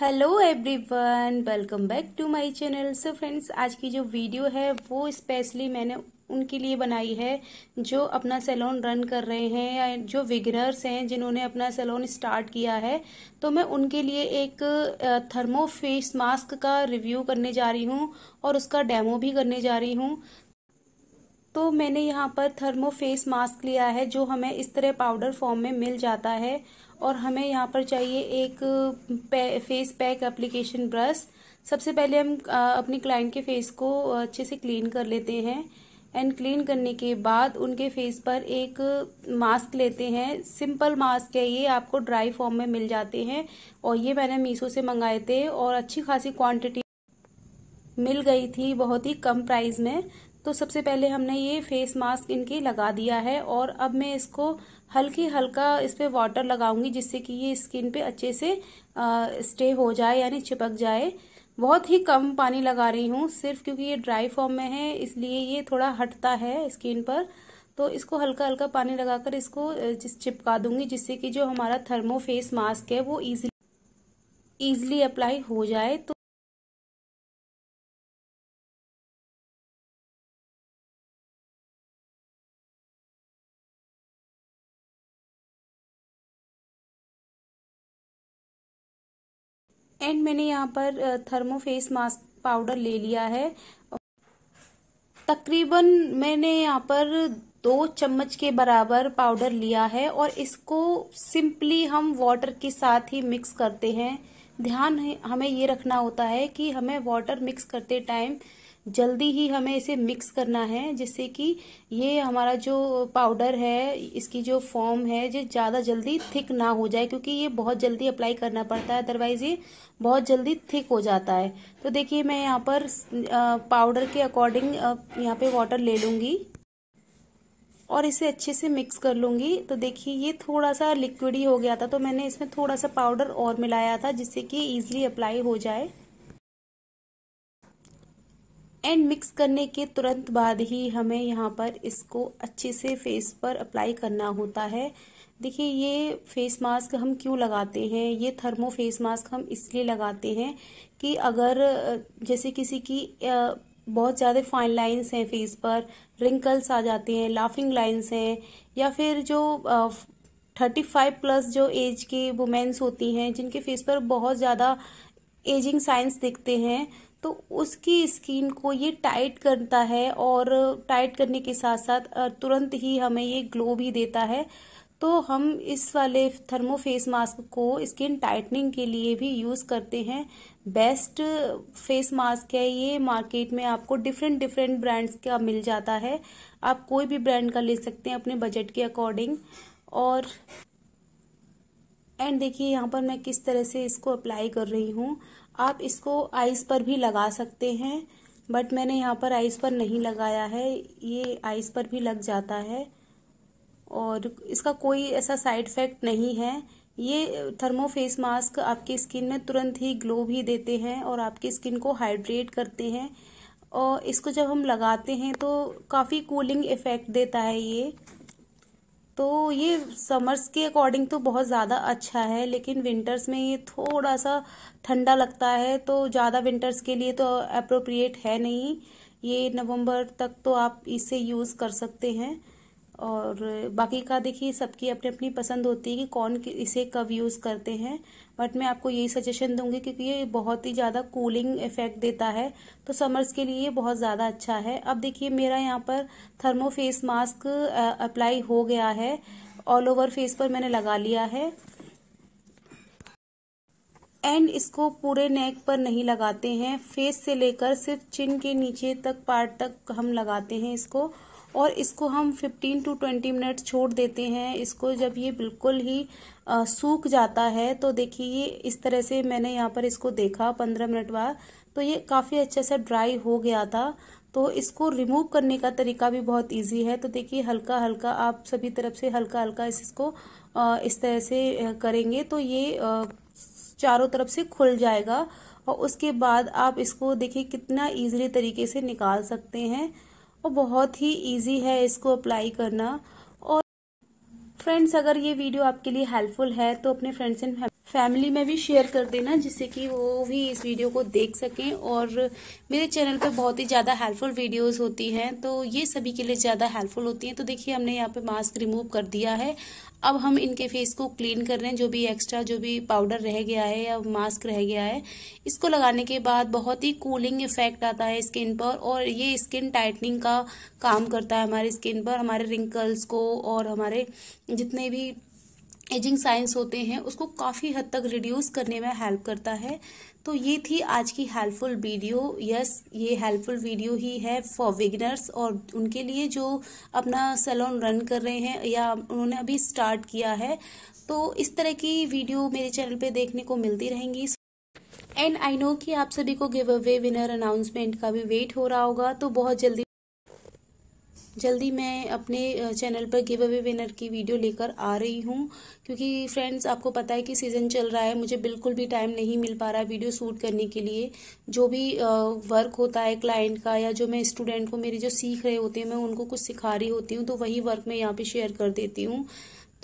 hello everyone welcome back to my channel so friends आज की जो वीडियो है वो स्पेशली मैंने उनके लिए बनाई है जो अपना सैलून रन कर रहे हैं या जो विगनर्स हैं जिन्होंने अपना सैलून स्टार्ट किया है तो मैं उनके लिए एक थर्मो फेस मास्क का रिव्यू करने जा रही हूँ और उसका डेमो भी करने जा रही हूँ तो मैंने यहाँ पर थर्मो फेस मास्क लिया है जो हमें इस तरह पाउडर फॉर्म में मिल जाता है और हमें यहाँ पर चाहिए एक फेस पैक एप्लीकेशन ब्रश सबसे पहले हम अपने क्लाइंट के फेस को अच्छे से क्लीन कर लेते हैं एंड क्लीन करने के बाद उनके फेस पर एक मास्क लेते हैं सिंपल मास्क है ये आपको ड्राई फॉर्म में मिल जाते हैं और ये मैंने मीशो से मंगाए थे और अच्छी खासी क्वांटिटी मिल गई थी बहुत ही कम प्राइस में तो सबसे पहले हमने ये फेस मास्क इनके लगा दिया है और अब मैं इसको हल्की हल्का इस पर वाटर लगाऊंगी जिससे कि ये स्किन पे अच्छे से आ, स्टे हो जाए यानी चिपक जाए बहुत ही कम पानी लगा रही हूँ सिर्फ क्योंकि ये ड्राई फॉर्म में है इसलिए ये थोड़ा हटता है स्किन पर तो इसको हल्का हल्का पानी लगाकर इसको जिस चिपका दूंगी जिससे कि जो हमारा थर्मो फेस मास्क है वो ईजिली इजिली अप्लाई हो जाए तो एंड मैंने यहाँ पर थर्मो फेस मास्क पाउडर ले लिया है तकरीबन मैंने यहाँ पर दो चम्मच के बराबर पाउडर लिया है और इसको सिंपली हम वाटर के साथ ही मिक्स करते हैं ध्यान हमें ये रखना होता है कि हमें वाटर मिक्स करते टाइम जल्दी ही हमें इसे मिक्स करना है जिससे कि ये हमारा जो पाउडर है इसकी जो फॉर्म है ये ज़्यादा जल्दी थिक ना हो जाए क्योंकि ये बहुत जल्दी अप्लाई करना पड़ता है अदरवाइज़ ये बहुत जल्दी थिक हो जाता है तो देखिए मैं यहाँ पर पाउडर के अकॉर्डिंग यहाँ पे वाटर ले लूँगी और इसे अच्छे से मिक्स कर लूँगी तो देखिए ये थोड़ा सा लिक्विड ही हो गया था तो मैंने इसमें थोड़ा सा पाउडर और मिलाया था जिससे कि ईजिली अप्लाई हो जाए एंड मिक्स करने के तुरंत बाद ही हमें यहाँ पर इसको अच्छे से फेस पर अप्लाई करना होता है देखिए ये फेस मास्क हम क्यों लगाते हैं ये थर्मो फेस मास्क हम इसलिए लगाते हैं कि अगर जैसे किसी की बहुत ज़्यादा फाइन लाइंस हैं फेस पर रिंकल्स आ जाते हैं लाफिंग लाइंस हैं या फिर जो थर्टी फाइव प्लस जो एज के वुमेन्स होती हैं जिनके फेस पर बहुत ज़्यादा एजिंग साइंस दिखते हैं तो उसकी स्किन को ये टाइट करता है और टाइट करने के साथ साथ तुरंत ही हमें ये ग्लो भी देता है तो हम इस वाले थर्मो फेस मास्क को स्किन टाइटनिंग के लिए भी यूज़ करते हैं बेस्ट फेस मास्क है ये मार्केट में आपको डिफरेंट डिफरेंट ब्रांड्स का मिल जाता है आप कोई भी ब्रांड का ले सकते हैं अपने बजट के अकॉर्डिंग और एंड देखिए यहाँ पर मैं किस तरह से इसको अप्लाई कर रही हूँ आप इसको आइस पर भी लगा सकते हैं बट मैंने यहाँ पर आइस पर नहीं लगाया है ये आइस पर भी लग जाता है और इसका कोई ऐसा साइड इफेक्ट नहीं है ये थर्मो फेस मास्क आपकी स्किन में तुरंत ही ग्लो भी देते हैं और आपकी स्किन को हाइड्रेट करते हैं और इसको जब हम लगाते हैं तो काफ़ी कूलिंग इफ़ेक्ट देता है ये तो ये समर्स के अकॉर्डिंग तो बहुत ज़्यादा अच्छा है लेकिन विंटर्स में ये थोड़ा सा ठंडा लगता है तो ज़्यादा विंटर्स के लिए तो अप्रोप्रिएट है नहीं ये नवंबर तक तो आप इसे यूज़ कर सकते हैं और बाकी का देखिए सबकी अपनी अपनी पसंद होती है कि कौन इसे कब यूज़ करते हैं बट मैं आपको यही सजेशन दूंगी क्योंकि ये बहुत ही ज़्यादा कूलिंग इफेक्ट देता है तो समर्स के लिए ये बहुत ज़्यादा अच्छा है अब देखिए मेरा यहाँ पर थर्मो फेस मास्क अप्लाई हो गया है ऑल ओवर फेस पर मैंने लगा लिया है एंड इसको पूरे नेक पर नहीं लगाते हैं फेस से लेकर सिर्फ चिन के नीचे तक पार्ट तक हम लगाते हैं इसको और इसको हम 15 टू 20 मिनट छोड़ देते हैं इसको जब ये बिल्कुल ही सूख जाता है तो देखिए ये इस तरह से मैंने यहाँ पर इसको देखा 15 मिनट बाद तो ये काफ़ी अच्छे से ड्राई हो गया था तो इसको रिमूव करने का तरीका भी बहुत इजी है तो देखिए हल्का हल्का आप सभी तरफ से हल्का हल्का इसको इस तरह से करेंगे तो ये चारों तरफ से खुल जाएगा और उसके बाद आप इसको देखिए कितना ईजी तरीके से निकाल सकते हैं और बहुत ही इजी है इसको अप्लाई करना और फ्रेंड्स अगर ये वीडियो आपके लिए हेल्पफुल है तो अपने फ्रेंड्स एंड फैमिली में भी शेयर कर देना जिससे कि वो भी इस वीडियो को देख सकें और मेरे चैनल पर बहुत ही ज़्यादा हेल्पफुल वीडियोस होती हैं तो ये सभी के लिए ज़्यादा हेल्पफुल होती हैं तो देखिए हमने यहाँ पे मास्क रिमूव कर दिया है अब हम इनके फेस को क्लीन कर रहे हैं जो भी एक्स्ट्रा जो भी पाउडर रह गया है या मास्क रह गया है इसको लगाने के बाद बहुत ही कूलिंग इफेक्ट आता है स्किन पर और ये स्किन टाइटनिंग का काम करता है हमारे स्किन पर हमारे रिंकल्स को और हमारे जितने भी एजिंग साइंस होते हैं उसको काफ़ी हद तक रिड्यूस करने में हेल्प करता है तो ये थी आज की हेल्पफुल वीडियो यस ये हेल्पफुल वीडियो ही है फॉर विगनर्स और उनके लिए जो अपना सैलून रन कर रहे हैं या उन्होंने अभी स्टार्ट किया है तो इस तरह की वीडियो मेरे चैनल पे देखने को मिलती रहेंगी एंड आई नो कि आप सभी को गिव अवे विनर अनाउंसमेंट का भी वेट हो रहा होगा तो बहुत जल्दी जल्दी मैं अपने चैनल पर गिव अवे विनर की वीडियो लेकर आ रही हूँ क्योंकि फ्रेंड्स आपको पता है कि सीज़न चल रहा है मुझे बिल्कुल भी टाइम नहीं मिल पा रहा वीडियो शूट करने के लिए जो भी वर्क होता है क्लाइंट का या जो मैं स्टूडेंट को मेरे जो सीख रहे होते हैं मैं उनको कुछ सिखा रही होती हूँ तो वही वर्क मैं यहाँ पर शेयर कर देती हूँ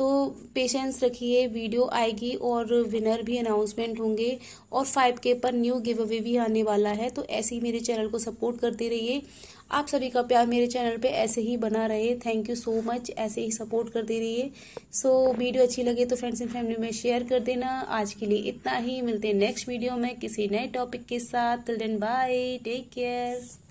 तो पेशेंस रखिए वीडियो आएगी और विनर भी अनाउंसमेंट होंगे और फाइव के पर न्यू गिव अवे भी आने वाला है तो ऐसे ही मेरे चैनल को सपोर्ट करते रहिए आप सभी का प्यार मेरे चैनल पे ऐसे ही बना रहे थैंक यू सो मच ऐसे ही सपोर्ट करते रहिए सो so, वीडियो अच्छी लगे तो फ्रेंड्स एंड फैमिली में शेयर कर देना आज के लिए इतना ही मिलते हैं नेक्स्ट वीडियो में किसी नए टॉपिक के साथ बाय टेक केयर